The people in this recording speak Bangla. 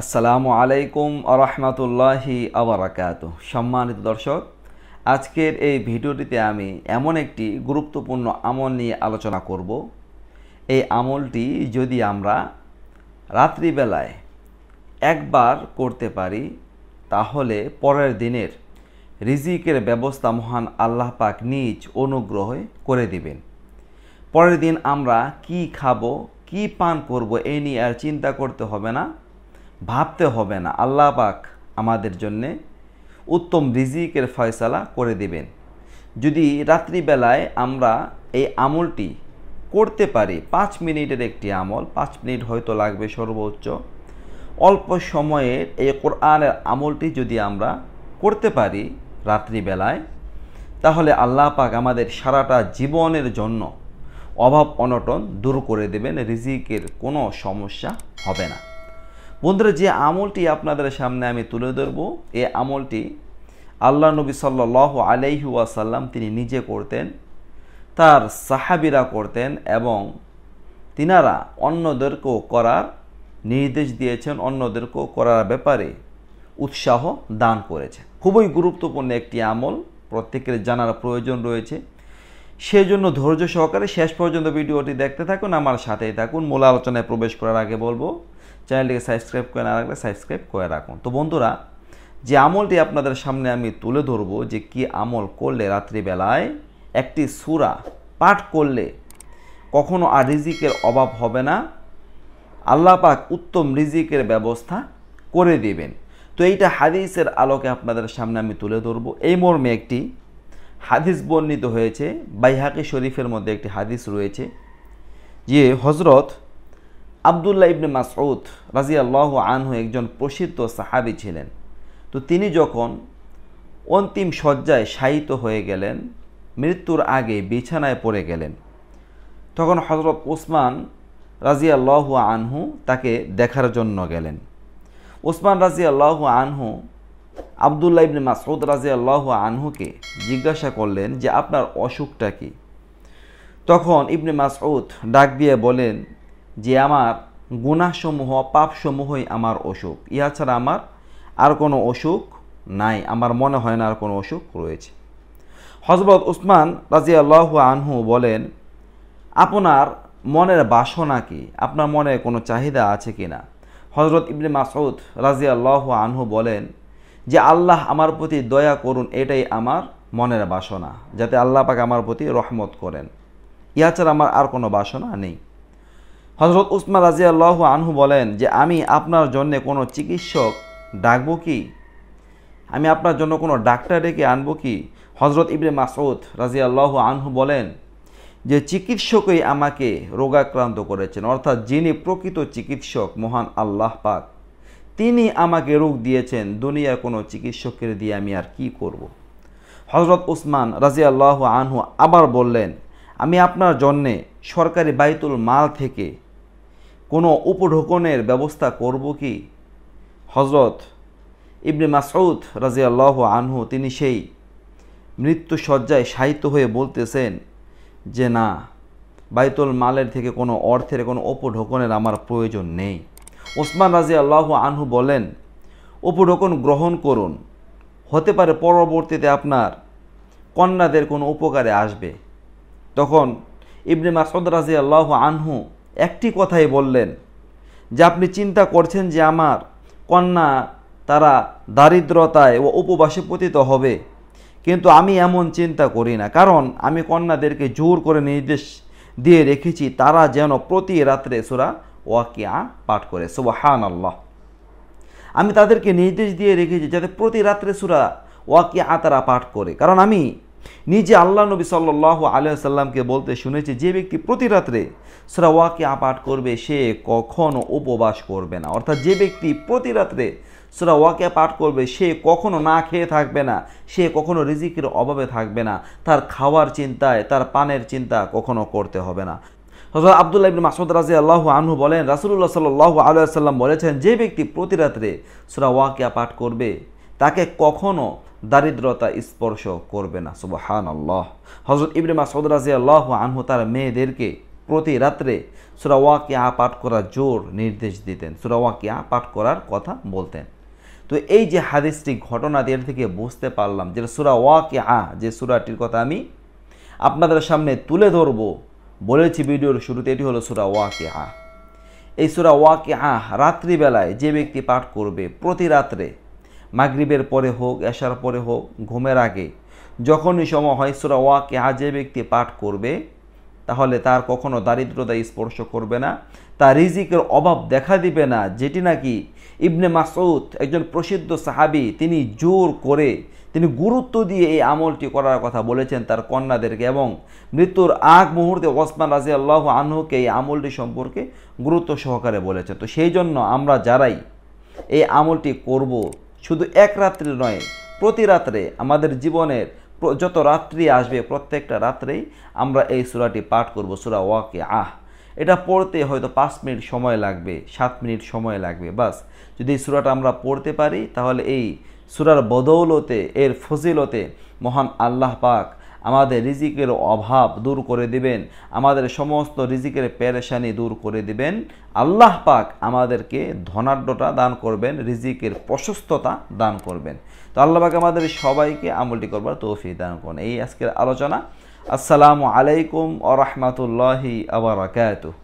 আসসালামু আলাইকুম আরহামতুল্লাহি আবরাকাত সম্মানিত দর্শক আজকের এই ভিডিওটিতে আমি এমন একটি গুরুত্বপূর্ণ আমল নিয়ে আলোচনা করব এই আমলটি যদি আমরা রাত্রিবেলায় একবার করতে পারি তাহলে পরের দিনের রিজিকের ব্যবস্থা মহান আল্লাহ পাক নিজ অনুগ্রহ করে দিবেন পরের দিন আমরা কি খাবো কি পান করব এ নিয়ে আর চিন্তা করতে হবে না ভাবতে হবে না আল্লাহ পাক আমাদের জন্যে উত্তম রিজিকের ফয়সালা করে দেবেন যদি রাত্রিবেলায় আমরা এই আমলটি করতে পারি পাঁচ মিনিটের একটি আমল পাঁচ মিনিট হয়তো লাগবে সর্বোচ্চ অল্প সময়ের এই কোরআনের আমলটি যদি আমরা করতে পারি রাত্রিবেলায় তাহলে আল্লাহ পাক আমাদের সারাটা জীবনের জন্য অভাব অনটন দূর করে দেবেন রিজিকের কোনো সমস্যা হবে না বন্ধুরা যে আমলটি আপনাদের সামনে আমি তুলে ধরব এ আমলটি আল্লাহ নবী সাল্লাহ আলাইহি ওয়াসাল্লাম তিনি নিজে করতেন তার সাহাবিরা করতেন এবং তিনারা অন্যদেরকেও করার নির্দেশ দিয়েছেন অন্যদেরকেও করার ব্যাপারে উৎসাহ দান করেছে খুবই গুরুত্বপূর্ণ একটি আমল প্রত্যেকের জানার প্রয়োজন রয়েছে সেই জন্য ধৈর্য সহকারে শেষ পর্যন্ত ভিডিওটি দেখতে থাকুন আমার সাথেই থাকুন মূল আলোচনায় প্রবেশ করার আগে বলবো চ্যানেলটিকে সাবস্ক্রাইব করে না রাখলে সাবস্ক্রাইব করে রাখুন তো বন্ধুরা যে আমলটি আপনাদের সামনে আমি তুলে ধরবো যে কি আমল করলে রাত্রিবেলায় একটি সুরা পাঠ করলে কখনো আর রিজিকের অভাব হবে না আল্লাহ পাক উত্তম রিজিকের ব্যবস্থা করে দেবেন তো এইটা হাদিসের আলোকে আপনাদের সামনে আমি তুলে ধরবো এই মর্মে একটি হাদিস বর্ণিত হয়েছে বাইহাকি শরীফের মধ্যে একটি হাদিস রয়েছে যে হজরত আবদুল্লাহ ইবনে মাসউদ রাজিয়াল্লাহ আনহু একজন প্রসিদ্ধ সাহাবি ছিলেন তো তিনি যখন অন্তিম শয্যায় শায়িত হয়ে গেলেন মৃত্যুর আগে বিছানায় পড়ে গেলেন তখন হজরত ওসমান রাজিয়াল্লাহ আনহু তাকে দেখার জন্য গেলেন ওসমান রাজিয়াল্লাহ আনহু আবদুল্লাহ ইবনে মাসউদ রাজিয়াল্লাহ আনহুকে জিজ্ঞাসা করলেন যে আপনার অসুখটা কি তখন ইবনে মাসউদ ডাক দিয়ে বলেন যে আমার গুণাসমূহ পাপসমূহই আমার অসুখ ইহা ছাড়া আমার আর কোনো অসুখ নাই আমার মনে হয় না আর কোনো অসুখ রয়েছে হজরত উসমান রাজিয়াল্লাহ আনহু বলেন আপনার মনের বাসনা কি আপনার মনে কোনো চাহিদা আছে কি না হজরত ইবনে মাসউদ রাজিয়াল্লাহ আনহু বলেন যে আল্লাহ আমার প্রতি দয়া করুন এটাই আমার মনের বাসনা যাতে আল্লাহ পাকে আমার প্রতি রহমত করেন ইহা ছাড়া আমার আর কোনো বাসনা নেই হজরত উসমা রাজিয়াল্লাহ আনহু বলেন যে আমি আপনার জন্য কোনো চিকিৎসক ডাকবো কি আমি আপনার জন্য কোনো ডাক্তার ডেকে আনবো কি হজরত ইবনে মাসুদ রাজিয়াল্লাহ আনহু বলেন যে চিকিৎসকই আমাকে রোগাক্রান্ত করেছেন অর্থাৎ যিনি প্রকৃত চিকিৎসক মহান আল্লাহ পাক তিনি আমাকে রোগ দিয়েছেন দুনিয়ার কোনো চিকিৎসকের দিয়ে আমি আর কি করব। হজরত উসমান রাজিয়াল্লাহ আনহু আবার বললেন আমি আপনার জন্যে সরকারি বাইতুল মাল থেকে কোনো উপঢোকনের ব্যবস্থা করব কি হজরত ইবনে মাসউদ রাজিয়াল্লাহ আনহু তিনি সেই মৃত্যু সজ্জায় সাহিত্য হয়ে বলতেছেন যে না বাইতুল মালের থেকে কোনো অর্থের কোনো উপঢোকনের আমার প্রয়োজন নেই ওসমান রাজি আল্লাহ আনহু বলেন উপঢোকন গ্রহণ করুন হতে পারে পরবর্তীতে আপনার কন্যাদের কোনো উপকারে আসবে তখন ইবনে মাসুদ রাজি আল্লাহ আনহু একটি কথাই বললেন যে আপনি চিন্তা করছেন যে আমার কন্যা তারা দারিদ্রতায় ও উপবাসে পতিত হবে কিন্তু আমি এমন চিন্তা করি না কারণ আমি কন্যাদেরকে জোর করে নির্দেশ দিয়ে রেখেছি তারা যেন প্রতি রাত্রে সুরা ওয়াকিয়া পাঠ করে সুবাহান আল্লাহ আমি তাদেরকে নির্দেশ দিয়ে রেখেছি যাতে প্রতি রাত্রে সুরা ওয়াকিয়া তারা পাঠ করে কারণ আমি নিজে আল্লাহ নবী সাল্লাহ আলিয়া সাল্লামকে বলতে শুনেছি যে ব্যক্তি প্রতি রাত্রে সরাওয়াকে আপাঠ করবে সে কখনো উপবাস করবে না অর্থাৎ যে ব্যক্তি প্রতি রাত্রে সুরা ওয়াকে পাঠ করবে সে কখনো না খেয়ে থাকবে না সে কখনো রিজিকের অভাবে থাকবে না তার খাওয়ার চিন্তায় তার পানের চিন্তা কখনো করতে হবে না হজরত আবদুল্লাহ ইবিন মাসুদ রাজি আল্লাহ আনহু বলেন রাসুল্লাহ সাল্লাহ আলিয়া সাল্লাম বলেছেন যে ব্যক্তি প্রতি রাত্রে সুরা ওয়াকে পাঠ করবে তাকে কখনো দারিদ্রতা স্পর্শ করবে না সুবাহান আল্লাহ হজরত ইবনে মাসুদ রাজি আল্লাহ আনহু তার মেয়েদেরকে প্রতি রাত্রে আ পাঠ করার জোর নির্দেশ দিতেন আ পাঠ করার কথা বলতেন তো এই যে হাদিসটি ঘটনা এর থেকে বুঝতে পারলাম যে সুরা ওয়াকে আ যে সুরাটির কথা আমি আপনাদের সামনে তুলে ধরব বলেছি ভিডিওর শুরুতে এটি হলো সুরা ওয়াকে আ এই সুরা ওয়াকে আ রাত্রিবেলায় যে ব্যক্তি পাঠ করবে প্রতি রাত্রে মাগরিবের পরে হোক এশার পরে হোক ঘুমের আগে যখনই সময় হয় সুরা ওয়াকে হাজে ব্যক্তি পাঠ করবে তাহলে তার কখনো দারিদ্রতা স্পর্শ করবে না তার রিজিকের অভাব দেখা দিবে না যেটি নাকি ইবনে মাসউদ একজন প্রসিদ্ধ সাহাবি তিনি জোর করে তিনি গুরুত্ব দিয়ে এই আমলটি করার কথা বলেছেন তার কন্যাদেরকে এবং মৃত্যুর আগ মুহূর্তে ওসমান রাজি আল্লাহ আনহুকে এই আমলটি সম্পর্কে গুরুত্ব সহকারে বলেছেন তো সেই জন্য আমরা যারাই এই আমলটি করব শুধু এক রাত্রে নয় প্রতি রাত্রে আমাদের জীবনের যত রাত্রি আসবে প্রত্যেকটা রাত্রেই আমরা এই সুরাটি পাঠ করব সুরা ওয়াকে আহ এটা পড়তে হয়তো পাঁচ মিনিট সময় লাগবে সাত মিনিট সময় লাগবে বাস যদি এই সুরাটা আমরা পড়তে পারি তাহলে এই সুরার বদৌলতে এর ফজিলতে মহান আল্লাহ পাক আমাদের রিজিকের অভাব দূর করে দিবেন আমাদের সমস্ত রিজিকের পেরেশানি দূর করে দিবেন আল্লাহ পাক আমাদেরকে ধনাঢ্যটা দান করবেন রিজিকের প্রশস্ততা দান করবেন তো আল্লাহ পাক আমাদের সবাইকে আমলটি করবার তৌফিক দান করেন এই আজকের আলোচনা আসসালামু আলাইকুম আ রহমতুল্লাহি আবরাকাতুহ